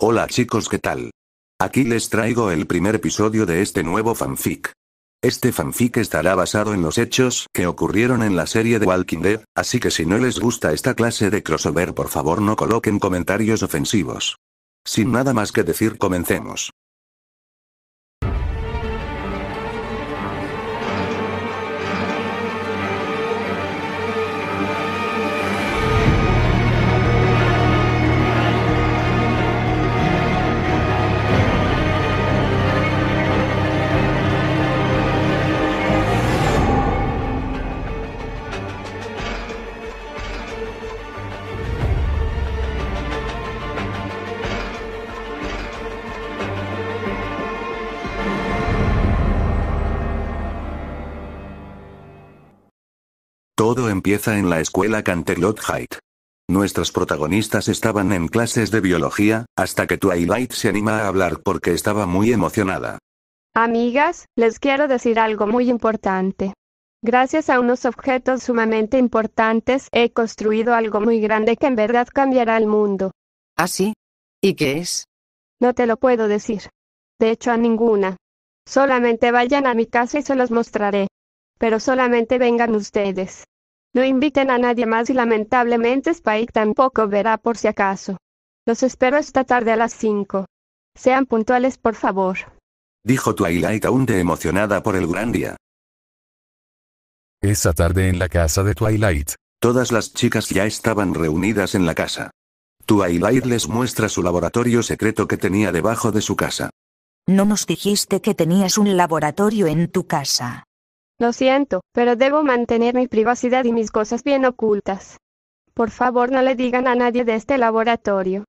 Hola chicos, ¿qué tal? Aquí les traigo el primer episodio de este nuevo fanfic. Este fanfic estará basado en los hechos que ocurrieron en la serie de Walking Dead, así que si no les gusta esta clase de crossover por favor no coloquen comentarios ofensivos. Sin nada más que decir comencemos. Todo empieza en la escuela Canterlot Height. Nuestras protagonistas estaban en clases de biología, hasta que Twilight se anima a hablar porque estaba muy emocionada. Amigas, les quiero decir algo muy importante. Gracias a unos objetos sumamente importantes he construido algo muy grande que en verdad cambiará el mundo. ¿Ah, sí? ¿Y qué es? No te lo puedo decir. De hecho, a ninguna. Solamente vayan a mi casa y se los mostraré. Pero solamente vengan ustedes. No inviten a nadie más y lamentablemente Spike tampoco verá por si acaso. Los espero esta tarde a las 5. Sean puntuales por favor. Dijo Twilight aún de emocionada por el gran día. Esa tarde en la casa de Twilight. Todas las chicas ya estaban reunidas en la casa. Twilight les muestra su laboratorio secreto que tenía debajo de su casa. No nos dijiste que tenías un laboratorio en tu casa. Lo siento, pero debo mantener mi privacidad y mis cosas bien ocultas. Por favor no le digan a nadie de este laboratorio.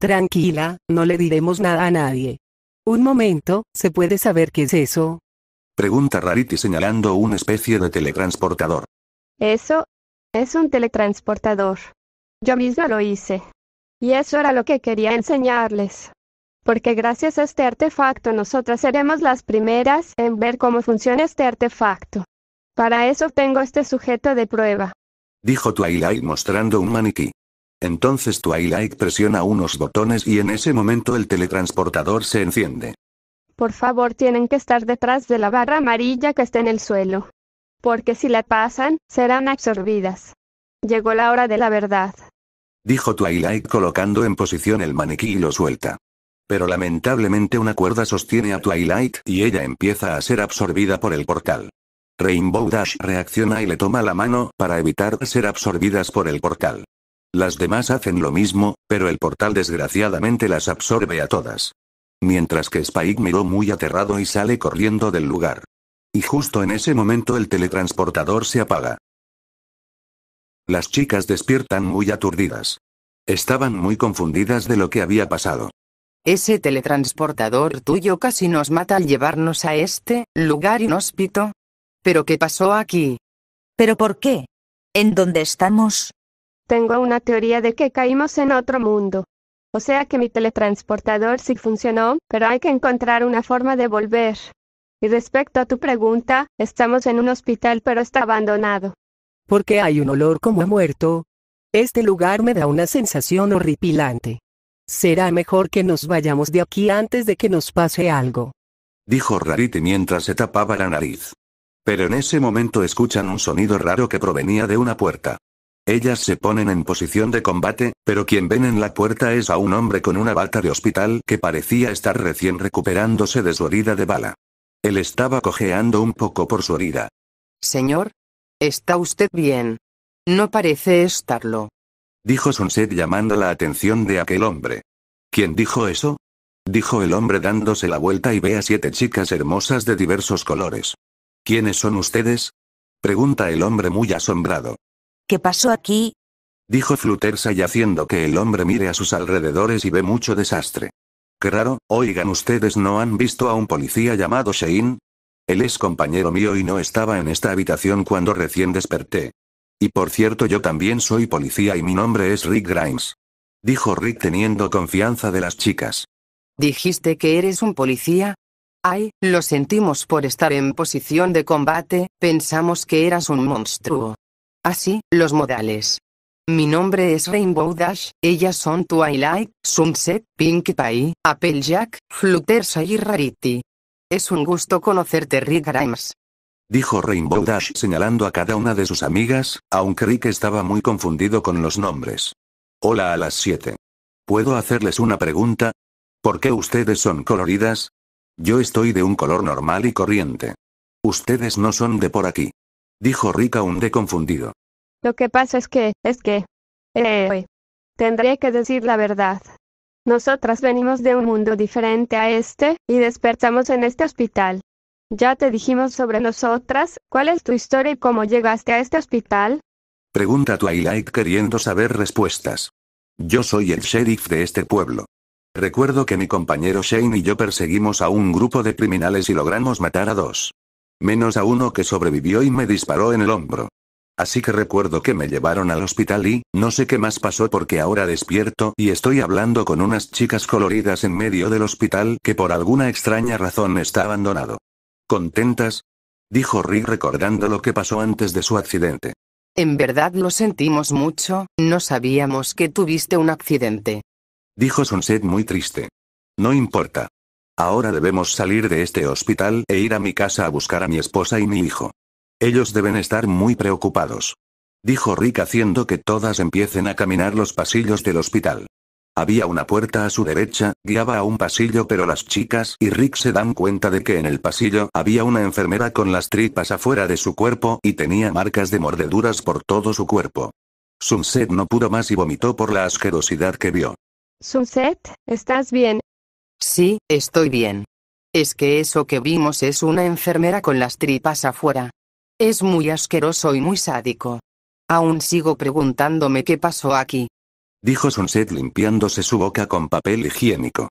Tranquila, no le diremos nada a nadie. Un momento, ¿se puede saber qué es eso? Pregunta Rarity señalando una especie de teletransportador. Eso, es un teletransportador. Yo misma lo hice. Y eso era lo que quería enseñarles porque gracias a este artefacto nosotras seremos las primeras en ver cómo funciona este artefacto. Para eso tengo este sujeto de prueba. Dijo Twilight mostrando un maniquí. Entonces Twilight presiona unos botones y en ese momento el teletransportador se enciende. Por favor tienen que estar detrás de la barra amarilla que está en el suelo. Porque si la pasan, serán absorbidas. Llegó la hora de la verdad. Dijo Twilight colocando en posición el maniquí y lo suelta. Pero lamentablemente una cuerda sostiene a Twilight y ella empieza a ser absorbida por el portal. Rainbow Dash reacciona y le toma la mano para evitar ser absorbidas por el portal. Las demás hacen lo mismo, pero el portal desgraciadamente las absorbe a todas. Mientras que Spike miró muy aterrado y sale corriendo del lugar. Y justo en ese momento el teletransportador se apaga. Las chicas despiertan muy aturdidas. Estaban muy confundidas de lo que había pasado. Ese teletransportador tuyo casi nos mata al llevarnos a este lugar inhóspito. ¿Pero qué pasó aquí? ¿Pero por qué? ¿En dónde estamos? Tengo una teoría de que caímos en otro mundo. O sea que mi teletransportador sí funcionó, pero hay que encontrar una forma de volver. Y respecto a tu pregunta, estamos en un hospital pero está abandonado. ¿Por qué hay un olor como a muerto. Este lugar me da una sensación horripilante. Será mejor que nos vayamos de aquí antes de que nos pase algo. Dijo Rarity mientras se tapaba la nariz. Pero en ese momento escuchan un sonido raro que provenía de una puerta. Ellas se ponen en posición de combate, pero quien ven en la puerta es a un hombre con una bata de hospital que parecía estar recién recuperándose de su herida de bala. Él estaba cojeando un poco por su herida. Señor, ¿está usted bien? No parece estarlo dijo Sunset llamando la atención de aquel hombre. ¿Quién dijo eso? dijo el hombre dándose la vuelta y ve a siete chicas hermosas de diversos colores. ¿Quiénes son ustedes? pregunta el hombre muy asombrado. ¿Qué pasó aquí? dijo Fluttershy haciendo que el hombre mire a sus alrededores y ve mucho desastre. Qué raro, oigan ustedes no han visto a un policía llamado Shane. Él es compañero mío y no estaba en esta habitación cuando recién desperté. Y por cierto yo también soy policía y mi nombre es Rick Grimes. Dijo Rick teniendo confianza de las chicas. ¿Dijiste que eres un policía? Ay, lo sentimos por estar en posición de combate, pensamos que eras un monstruo. Así, los modales. Mi nombre es Rainbow Dash, ellas son Twilight, Sunset, Pinkie Pie, Applejack, Fluttershy y Rarity. Es un gusto conocerte Rick Grimes. Dijo Rainbow Dash señalando a cada una de sus amigas, aunque Rick estaba muy confundido con los nombres. Hola a las siete. ¿Puedo hacerles una pregunta? ¿Por qué ustedes son coloridas? Yo estoy de un color normal y corriente. Ustedes no son de por aquí. Dijo Rick aún de confundido. Lo que pasa es que, es que... Eh, tendré que decir la verdad. Nosotras venimos de un mundo diferente a este, y despertamos en este hospital. Ya te dijimos sobre nosotras, ¿cuál es tu historia y cómo llegaste a este hospital? Pregunta Twilight queriendo saber respuestas. Yo soy el sheriff de este pueblo. Recuerdo que mi compañero Shane y yo perseguimos a un grupo de criminales y logramos matar a dos. Menos a uno que sobrevivió y me disparó en el hombro. Así que recuerdo que me llevaron al hospital y, no sé qué más pasó porque ahora despierto y estoy hablando con unas chicas coloridas en medio del hospital que por alguna extraña razón está abandonado. ¿Contentas? Dijo Rick recordando lo que pasó antes de su accidente. En verdad lo sentimos mucho, no sabíamos que tuviste un accidente. Dijo Sunset muy triste. No importa. Ahora debemos salir de este hospital e ir a mi casa a buscar a mi esposa y mi hijo. Ellos deben estar muy preocupados. Dijo Rick haciendo que todas empiecen a caminar los pasillos del hospital. Había una puerta a su derecha, guiaba a un pasillo pero las chicas y Rick se dan cuenta de que en el pasillo había una enfermera con las tripas afuera de su cuerpo y tenía marcas de mordeduras por todo su cuerpo. Sunset no pudo más y vomitó por la asquerosidad que vio. Sunset, ¿estás bien? Sí, estoy bien. Es que eso que vimos es una enfermera con las tripas afuera. Es muy asqueroso y muy sádico. Aún sigo preguntándome qué pasó aquí dijo Sunset limpiándose su boca con papel higiénico.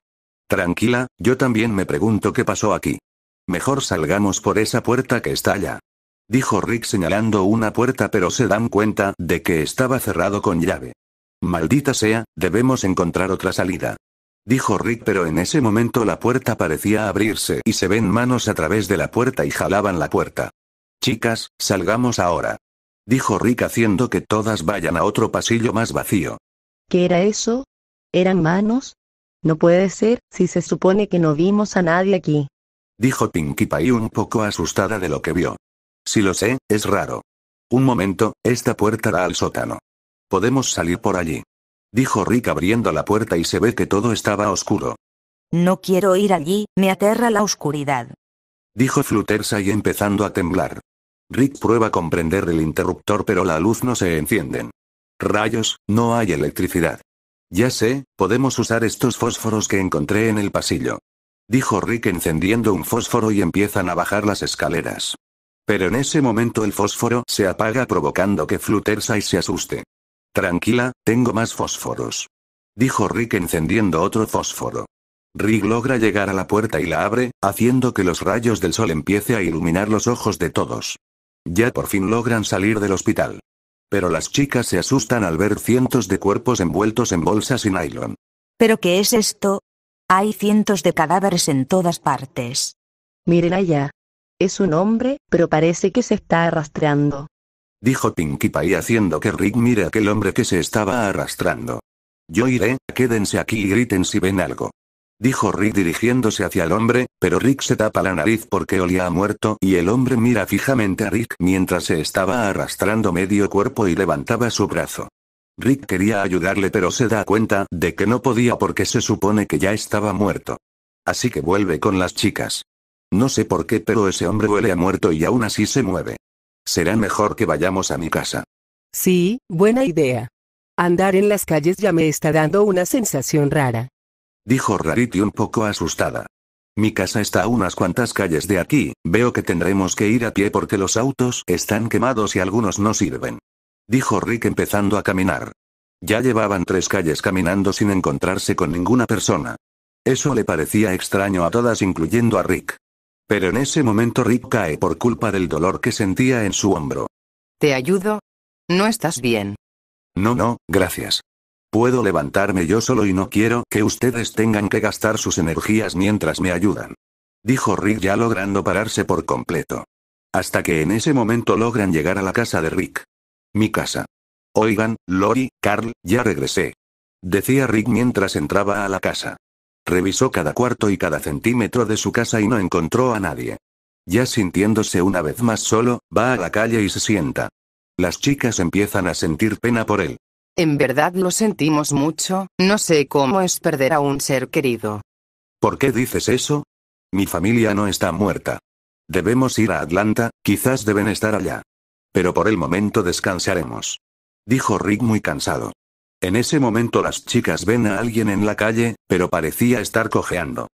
Tranquila, yo también me pregunto qué pasó aquí. Mejor salgamos por esa puerta que está allá. Dijo Rick señalando una puerta pero se dan cuenta de que estaba cerrado con llave. Maldita sea, debemos encontrar otra salida. Dijo Rick pero en ese momento la puerta parecía abrirse y se ven manos a través de la puerta y jalaban la puerta. Chicas, salgamos ahora. Dijo Rick haciendo que todas vayan a otro pasillo más vacío. ¿Qué era eso? ¿Eran manos? No puede ser, si se supone que no vimos a nadie aquí. Dijo Pinkie Pie un poco asustada de lo que vio. Si lo sé, es raro. Un momento, esta puerta da al sótano. Podemos salir por allí. Dijo Rick abriendo la puerta y se ve que todo estaba oscuro. No quiero ir allí, me aterra la oscuridad. Dijo y empezando a temblar. Rick prueba comprender el interruptor pero la luz no se encienden. Rayos, no hay electricidad. Ya sé, podemos usar estos fósforos que encontré en el pasillo. Dijo Rick encendiendo un fósforo y empiezan a bajar las escaleras. Pero en ese momento el fósforo se apaga provocando que Fluttershy se asuste. Tranquila, tengo más fósforos. Dijo Rick encendiendo otro fósforo. Rick logra llegar a la puerta y la abre, haciendo que los rayos del sol empiece a iluminar los ojos de todos. Ya por fin logran salir del hospital. Pero las chicas se asustan al ver cientos de cuerpos envueltos en bolsas y nylon. ¿Pero qué es esto? Hay cientos de cadáveres en todas partes. Miren allá. Es un hombre, pero parece que se está arrastrando. Dijo Pinkie Pie haciendo que Rick mire aquel hombre que se estaba arrastrando. Yo iré, quédense aquí y griten si ven algo. Dijo Rick dirigiéndose hacia el hombre, pero Rick se tapa la nariz porque olía a muerto y el hombre mira fijamente a Rick mientras se estaba arrastrando medio cuerpo y levantaba su brazo. Rick quería ayudarle pero se da cuenta de que no podía porque se supone que ya estaba muerto. Así que vuelve con las chicas. No sé por qué pero ese hombre huele a muerto y aún así se mueve. Será mejor que vayamos a mi casa. Sí, buena idea. Andar en las calles ya me está dando una sensación rara. Dijo Rarity un poco asustada. Mi casa está a unas cuantas calles de aquí, veo que tendremos que ir a pie porque los autos están quemados y algunos no sirven. Dijo Rick empezando a caminar. Ya llevaban tres calles caminando sin encontrarse con ninguna persona. Eso le parecía extraño a todas incluyendo a Rick. Pero en ese momento Rick cae por culpa del dolor que sentía en su hombro. ¿Te ayudo? ¿No estás bien? No, no, gracias. Puedo levantarme yo solo y no quiero que ustedes tengan que gastar sus energías mientras me ayudan. Dijo Rick ya logrando pararse por completo. Hasta que en ese momento logran llegar a la casa de Rick. Mi casa. Oigan, Lori, Carl, ya regresé. Decía Rick mientras entraba a la casa. Revisó cada cuarto y cada centímetro de su casa y no encontró a nadie. Ya sintiéndose una vez más solo, va a la calle y se sienta. Las chicas empiezan a sentir pena por él. En verdad lo sentimos mucho, no sé cómo es perder a un ser querido. ¿Por qué dices eso? Mi familia no está muerta. Debemos ir a Atlanta, quizás deben estar allá. Pero por el momento descansaremos. Dijo Rick muy cansado. En ese momento las chicas ven a alguien en la calle, pero parecía estar cojeando.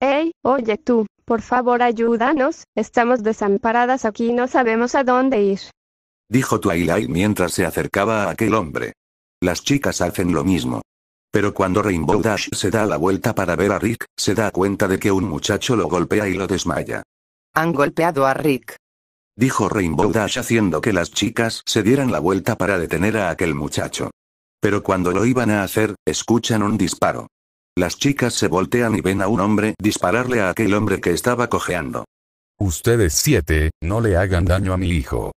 ¡Ey, oye tú, por favor ayúdanos, estamos desamparadas aquí y no sabemos a dónde ir! Dijo Twilight mientras se acercaba a aquel hombre. Las chicas hacen lo mismo. Pero cuando Rainbow Dash se da la vuelta para ver a Rick, se da cuenta de que un muchacho lo golpea y lo desmaya. Han golpeado a Rick. Dijo Rainbow Dash haciendo que las chicas se dieran la vuelta para detener a aquel muchacho. Pero cuando lo iban a hacer, escuchan un disparo. Las chicas se voltean y ven a un hombre dispararle a aquel hombre que estaba cojeando. Ustedes siete, no le hagan daño a mi hijo.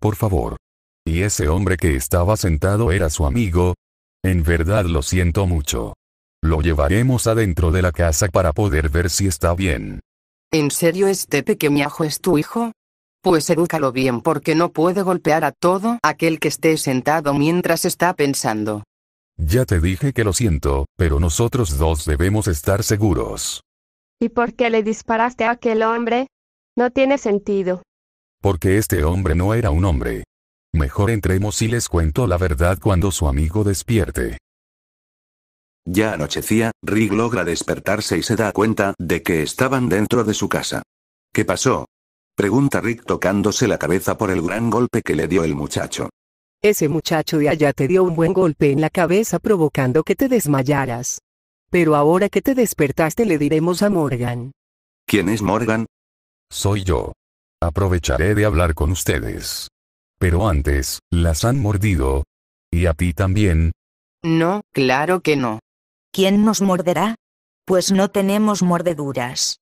Por favor. ¿Y ese hombre que estaba sentado era su amigo? En verdad lo siento mucho. Lo llevaremos adentro de la casa para poder ver si está bien. ¿En serio este pequeñajo es tu hijo? Pues edúcalo bien porque no puede golpear a todo aquel que esté sentado mientras está pensando. Ya te dije que lo siento, pero nosotros dos debemos estar seguros. ¿Y por qué le disparaste a aquel hombre? No tiene sentido. Porque este hombre no era un hombre, Mejor entremos y les cuento la verdad cuando su amigo despierte. Ya anochecía, Rick logra despertarse y se da cuenta de que estaban dentro de su casa. ¿Qué pasó? Pregunta Rick tocándose la cabeza por el gran golpe que le dio el muchacho. Ese muchacho de allá te dio un buen golpe en la cabeza provocando que te desmayaras. Pero ahora que te despertaste le diremos a Morgan. ¿Quién es Morgan? Soy yo. Aprovecharé de hablar con ustedes. Pero antes, las han mordido. ¿Y a ti también? No, claro que no. ¿Quién nos morderá? Pues no tenemos mordeduras.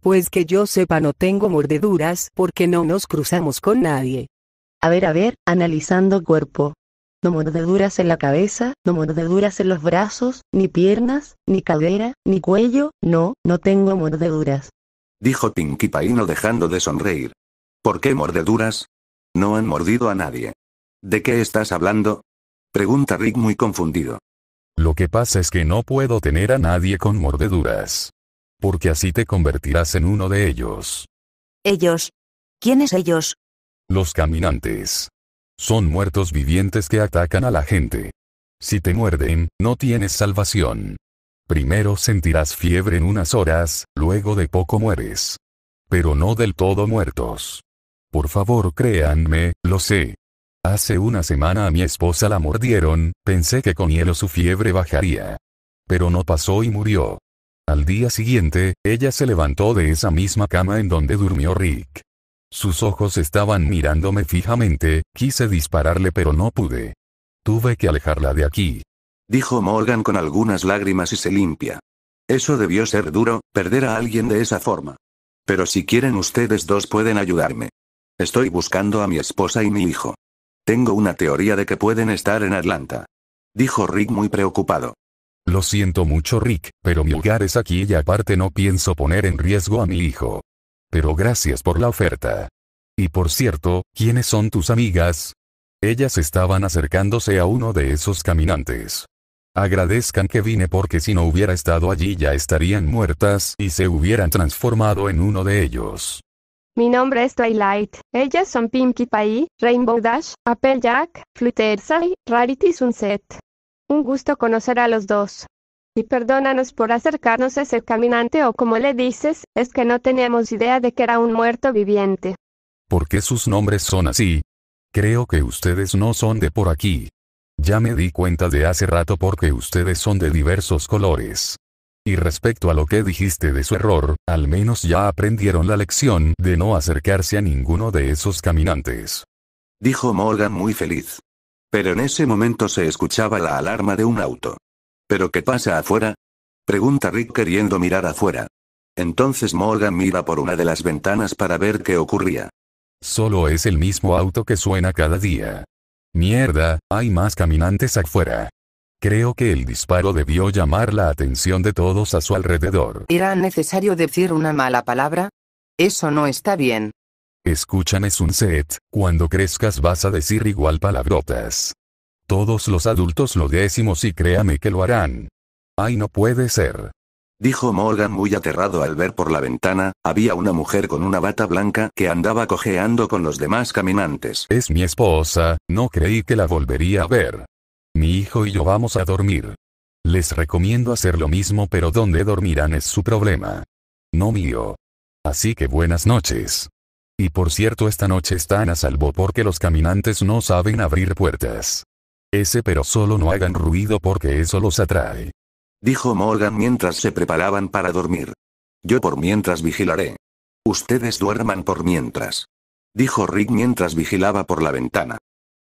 Pues que yo sepa no tengo mordeduras porque no nos cruzamos con nadie. A ver, a ver, analizando cuerpo. No mordeduras en la cabeza, no mordeduras en los brazos, ni piernas, ni cadera, ni cuello, no, no tengo mordeduras. Dijo Pinkie dejando de sonreír. ¿Por qué mordeduras? No han mordido a nadie. ¿De qué estás hablando? Pregunta Rick muy confundido. Lo que pasa es que no puedo tener a nadie con mordeduras. Porque así te convertirás en uno de ellos. ¿Ellos? ¿Quiénes ellos? Los caminantes. Son muertos vivientes que atacan a la gente. Si te muerden, no tienes salvación. Primero sentirás fiebre en unas horas, luego de poco mueres. Pero no del todo muertos. Por favor créanme, lo sé. Hace una semana a mi esposa la mordieron, pensé que con hielo su fiebre bajaría. Pero no pasó y murió. Al día siguiente, ella se levantó de esa misma cama en donde durmió Rick. Sus ojos estaban mirándome fijamente, quise dispararle pero no pude. Tuve que alejarla de aquí. Dijo Morgan con algunas lágrimas y se limpia. Eso debió ser duro, perder a alguien de esa forma. Pero si quieren ustedes dos pueden ayudarme. Estoy buscando a mi esposa y mi hijo. Tengo una teoría de que pueden estar en Atlanta. Dijo Rick muy preocupado. Lo siento mucho Rick, pero mi hogar es aquí y aparte no pienso poner en riesgo a mi hijo. Pero gracias por la oferta. Y por cierto, ¿quiénes son tus amigas? Ellas estaban acercándose a uno de esos caminantes. Agradezcan que vine porque si no hubiera estado allí ya estarían muertas y se hubieran transformado en uno de ellos. Mi nombre es Twilight. Ellas son Pinkie Pie, Rainbow Dash, Applejack, Fluttershy, Rarity Sunset. Un gusto conocer a los dos. Y perdónanos por acercarnos a ese caminante o como le dices, es que no teníamos idea de que era un muerto viviente. ¿Por qué sus nombres son así? Creo que ustedes no son de por aquí. Ya me di cuenta de hace rato porque ustedes son de diversos colores. Y respecto a lo que dijiste de su error, al menos ya aprendieron la lección de no acercarse a ninguno de esos caminantes. Dijo Morgan muy feliz. Pero en ese momento se escuchaba la alarma de un auto. ¿Pero qué pasa afuera? Pregunta Rick queriendo mirar afuera. Entonces Morgan mira por una de las ventanas para ver qué ocurría. Solo es el mismo auto que suena cada día. Mierda, hay más caminantes afuera. Creo que el disparo debió llamar la atención de todos a su alrededor. ¿Era necesario decir una mala palabra? Eso no está bien. Escúchame Sunset, cuando crezcas vas a decir igual palabrotas. Todos los adultos lo decimos y créame que lo harán. Ay, no puede ser. Dijo Morgan muy aterrado al ver por la ventana, había una mujer con una bata blanca que andaba cojeando con los demás caminantes. Es mi esposa, no creí que la volvería a ver. Mi hijo y yo vamos a dormir. Les recomiendo hacer lo mismo pero dónde dormirán es su problema. No mío. Así que buenas noches. Y por cierto esta noche están a salvo porque los caminantes no saben abrir puertas. Ese pero solo no hagan ruido porque eso los atrae. Dijo Morgan mientras se preparaban para dormir. Yo por mientras vigilaré. Ustedes duerman por mientras. Dijo Rick mientras vigilaba por la ventana.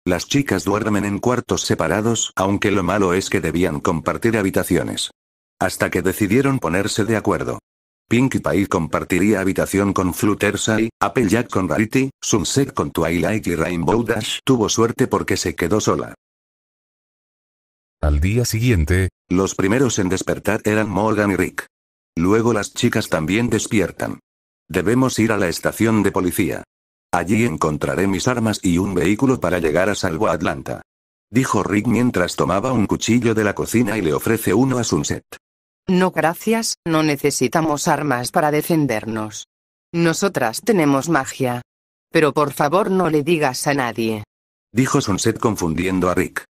Las chicas duermen en cuartos separados, aunque lo malo es que debían compartir habitaciones. Hasta que decidieron ponerse de acuerdo. Pinkie Pie compartiría habitación con Fluttershy, Applejack con Rarity, Sunset con Twilight y Rainbow Dash tuvo suerte porque se quedó sola. Al día siguiente, los primeros en despertar eran Morgan y Rick. Luego las chicas también despiertan. Debemos ir a la estación de policía. Allí encontraré mis armas y un vehículo para llegar a salvo a Atlanta. Dijo Rick mientras tomaba un cuchillo de la cocina y le ofrece uno a Sunset. No gracias, no necesitamos armas para defendernos. Nosotras tenemos magia. Pero por favor no le digas a nadie. Dijo Sunset confundiendo a Rick.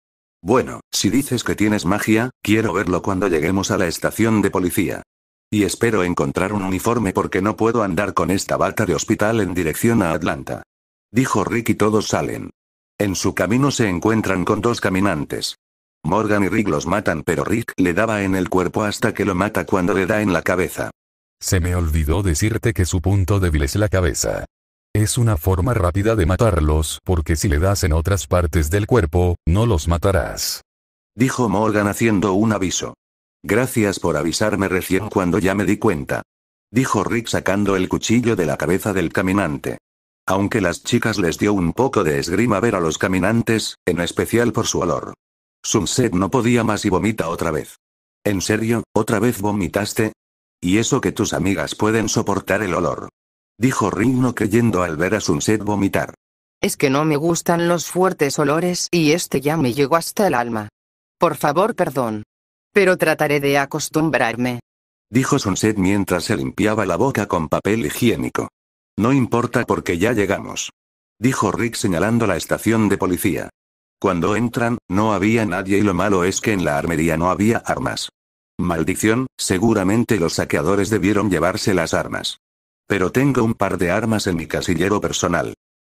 Bueno, si dices que tienes magia, quiero verlo cuando lleguemos a la estación de policía. Y espero encontrar un uniforme porque no puedo andar con esta bata de hospital en dirección a Atlanta. Dijo Rick y todos salen. En su camino se encuentran con dos caminantes. Morgan y Rick los matan pero Rick le daba en el cuerpo hasta que lo mata cuando le da en la cabeza. Se me olvidó decirte que su punto débil es la cabeza. Es una forma rápida de matarlos porque si le das en otras partes del cuerpo, no los matarás. Dijo Morgan haciendo un aviso. Gracias por avisarme recién cuando ya me di cuenta. Dijo Rick sacando el cuchillo de la cabeza del caminante. Aunque las chicas les dio un poco de esgrima ver a los caminantes, en especial por su olor. Sunset no podía más y vomita otra vez. ¿En serio, otra vez vomitaste? Y eso que tus amigas pueden soportar el olor. Dijo Rick no creyendo al ver a Sunset vomitar. Es que no me gustan los fuertes olores y este ya me llegó hasta el alma. Por favor, perdón pero trataré de acostumbrarme. Dijo Sunset mientras se limpiaba la boca con papel higiénico. No importa porque ya llegamos. Dijo Rick señalando la estación de policía. Cuando entran, no había nadie y lo malo es que en la armería no había armas. Maldición, seguramente los saqueadores debieron llevarse las armas. Pero tengo un par de armas en mi casillero personal.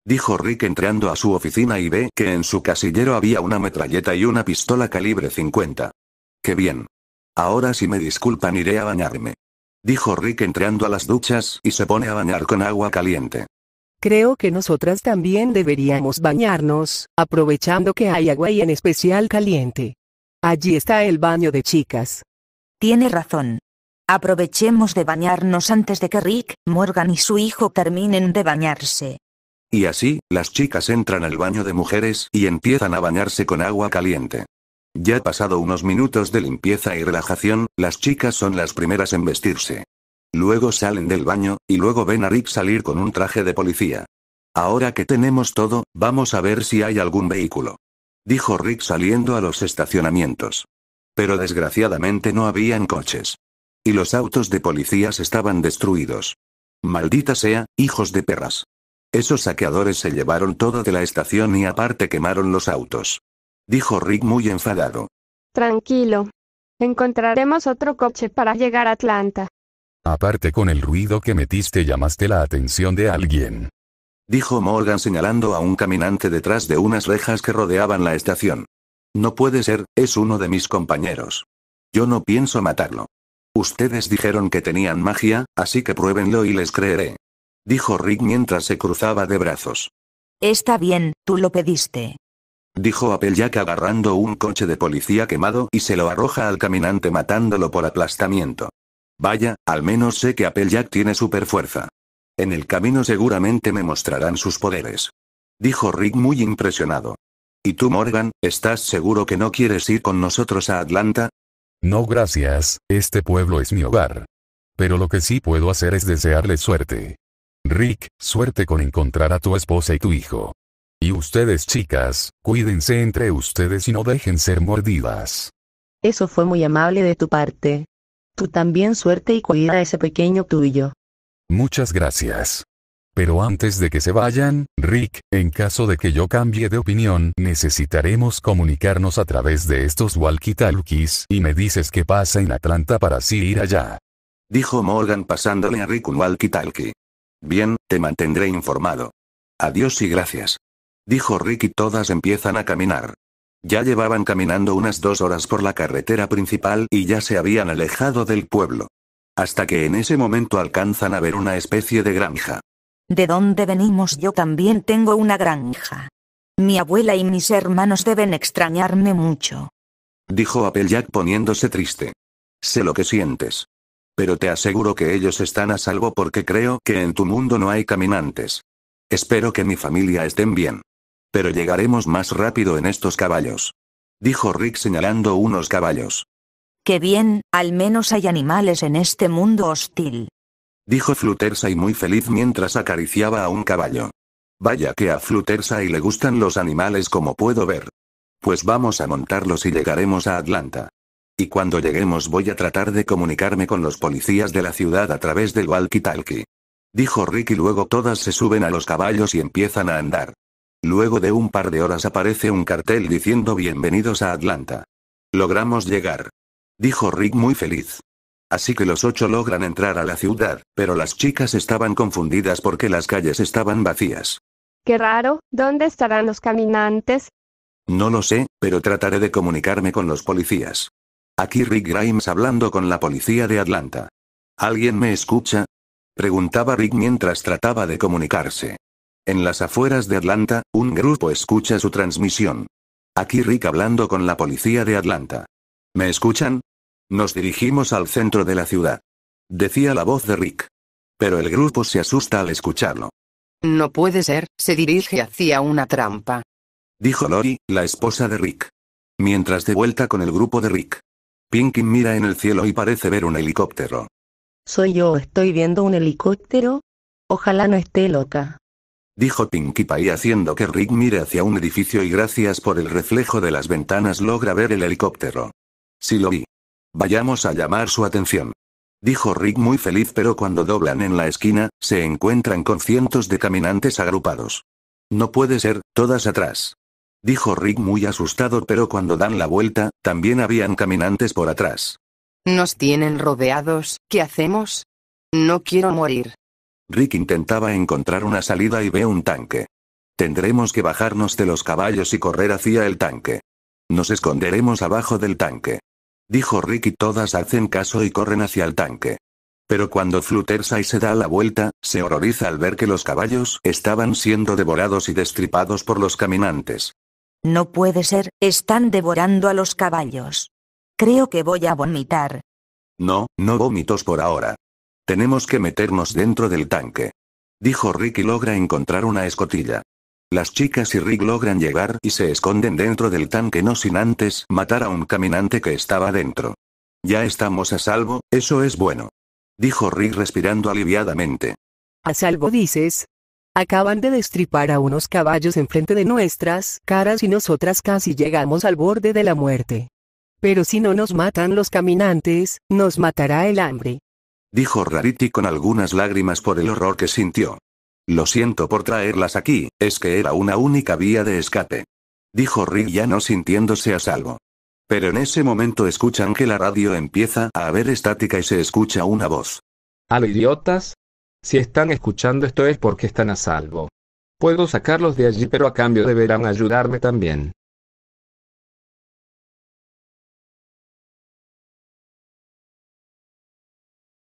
Dijo Rick entrando a su oficina y ve que en su casillero había una metralleta y una pistola calibre 50. Qué bien. Ahora si me disculpan iré a bañarme. Dijo Rick entrando a las duchas y se pone a bañar con agua caliente. Creo que nosotras también deberíamos bañarnos, aprovechando que hay agua y en especial caliente. Allí está el baño de chicas. Tiene razón. Aprovechemos de bañarnos antes de que Rick, Morgan y su hijo terminen de bañarse. Y así, las chicas entran al baño de mujeres y empiezan a bañarse con agua caliente. Ya pasado unos minutos de limpieza y relajación, las chicas son las primeras en vestirse. Luego salen del baño, y luego ven a Rick salir con un traje de policía. Ahora que tenemos todo, vamos a ver si hay algún vehículo. Dijo Rick saliendo a los estacionamientos. Pero desgraciadamente no habían coches. Y los autos de policías estaban destruidos. Maldita sea, hijos de perras. Esos saqueadores se llevaron todo de la estación y aparte quemaron los autos dijo Rick muy enfadado. Tranquilo. Encontraremos otro coche para llegar a Atlanta. Aparte con el ruido que metiste llamaste la atención de alguien. Dijo Morgan señalando a un caminante detrás de unas rejas que rodeaban la estación. No puede ser, es uno de mis compañeros. Yo no pienso matarlo. Ustedes dijeron que tenían magia, así que pruébenlo y les creeré. Dijo Rick mientras se cruzaba de brazos. Está bien, tú lo pediste dijo Applejack agarrando un coche de policía quemado y se lo arroja al caminante matándolo por aplastamiento. Vaya, al menos sé que Applejack tiene superfuerza. En el camino seguramente me mostrarán sus poderes. Dijo Rick muy impresionado. ¿Y tú, Morgan, estás seguro que no quieres ir con nosotros a Atlanta? No, gracias, este pueblo es mi hogar. Pero lo que sí puedo hacer es desearle suerte. Rick, suerte con encontrar a tu esposa y tu hijo. Y ustedes chicas, cuídense entre ustedes y no dejen ser mordidas. Eso fue muy amable de tu parte. Tú también suerte y cuida a ese pequeño tuyo. Muchas gracias. Pero antes de que se vayan, Rick, en caso de que yo cambie de opinión, necesitaremos comunicarnos a través de estos walkie-talkies y me dices qué pasa en Atlanta para así ir allá. Dijo Morgan pasándole a Rick un walkie-talkie. Bien, te mantendré informado. Adiós y gracias dijo Ricky, todas empiezan a caminar. Ya llevaban caminando unas dos horas por la carretera principal y ya se habían alejado del pueblo. Hasta que en ese momento alcanzan a ver una especie de granja. ¿De dónde venimos? Yo también tengo una granja. Mi abuela y mis hermanos deben extrañarme mucho. Dijo Applejack poniéndose triste. Sé lo que sientes. Pero te aseguro que ellos están a salvo porque creo que en tu mundo no hay caminantes. Espero que mi familia estén bien. Pero llegaremos más rápido en estos caballos. Dijo Rick señalando unos caballos. Qué bien, al menos hay animales en este mundo hostil. Dijo y muy feliz mientras acariciaba a un caballo. Vaya que a y le gustan los animales como puedo ver. Pues vamos a montarlos y llegaremos a Atlanta. Y cuando lleguemos voy a tratar de comunicarme con los policías de la ciudad a través del walkie-talkie. Dijo Rick y luego todas se suben a los caballos y empiezan a andar. Luego de un par de horas aparece un cartel diciendo bienvenidos a Atlanta. Logramos llegar. Dijo Rick muy feliz. Así que los ocho logran entrar a la ciudad, pero las chicas estaban confundidas porque las calles estaban vacías. Qué raro, ¿dónde estarán los caminantes? No lo sé, pero trataré de comunicarme con los policías. Aquí Rick Grimes hablando con la policía de Atlanta. ¿Alguien me escucha? Preguntaba Rick mientras trataba de comunicarse. En las afueras de Atlanta, un grupo escucha su transmisión. Aquí Rick hablando con la policía de Atlanta. ¿Me escuchan? Nos dirigimos al centro de la ciudad. Decía la voz de Rick. Pero el grupo se asusta al escucharlo. No puede ser, se dirige hacia una trampa. Dijo Lori, la esposa de Rick. Mientras de vuelta con el grupo de Rick. Pinky mira en el cielo y parece ver un helicóptero. ¿Soy yo? ¿Estoy viendo un helicóptero? Ojalá no esté loca dijo Pinkie Pie haciendo que Rick mire hacia un edificio y gracias por el reflejo de las ventanas logra ver el helicóptero. Si lo vi. Vayamos a llamar su atención. Dijo Rick muy feliz pero cuando doblan en la esquina, se encuentran con cientos de caminantes agrupados. No puede ser, todas atrás. Dijo Rick muy asustado pero cuando dan la vuelta, también habían caminantes por atrás. Nos tienen rodeados, ¿qué hacemos? No quiero morir. Rick intentaba encontrar una salida y ve un tanque. Tendremos que bajarnos de los caballos y correr hacia el tanque. Nos esconderemos abajo del tanque. Dijo Rick y todas hacen caso y corren hacia el tanque. Pero cuando Fluttershy se da la vuelta, se horroriza al ver que los caballos estaban siendo devorados y destripados por los caminantes. No puede ser, están devorando a los caballos. Creo que voy a vomitar. No, no vómitos por ahora. Tenemos que meternos dentro del tanque. Dijo Rick y logra encontrar una escotilla. Las chicas y Rick logran llegar y se esconden dentro del tanque no sin antes matar a un caminante que estaba dentro. Ya estamos a salvo, eso es bueno. Dijo Rick respirando aliviadamente. A salvo dices, Acaban de destripar a unos caballos enfrente de nuestras caras y nosotras casi llegamos al borde de la muerte. Pero si no nos matan los caminantes, nos matará el hambre dijo Rarity con algunas lágrimas por el horror que sintió. Lo siento por traerlas aquí, es que era una única vía de escape. Dijo Rick ya no sintiéndose a salvo. Pero en ese momento escuchan que la radio empieza a haber estática y se escucha una voz. Al idiotas? Si están escuchando esto es porque están a salvo. Puedo sacarlos de allí pero a cambio deberán ayudarme también.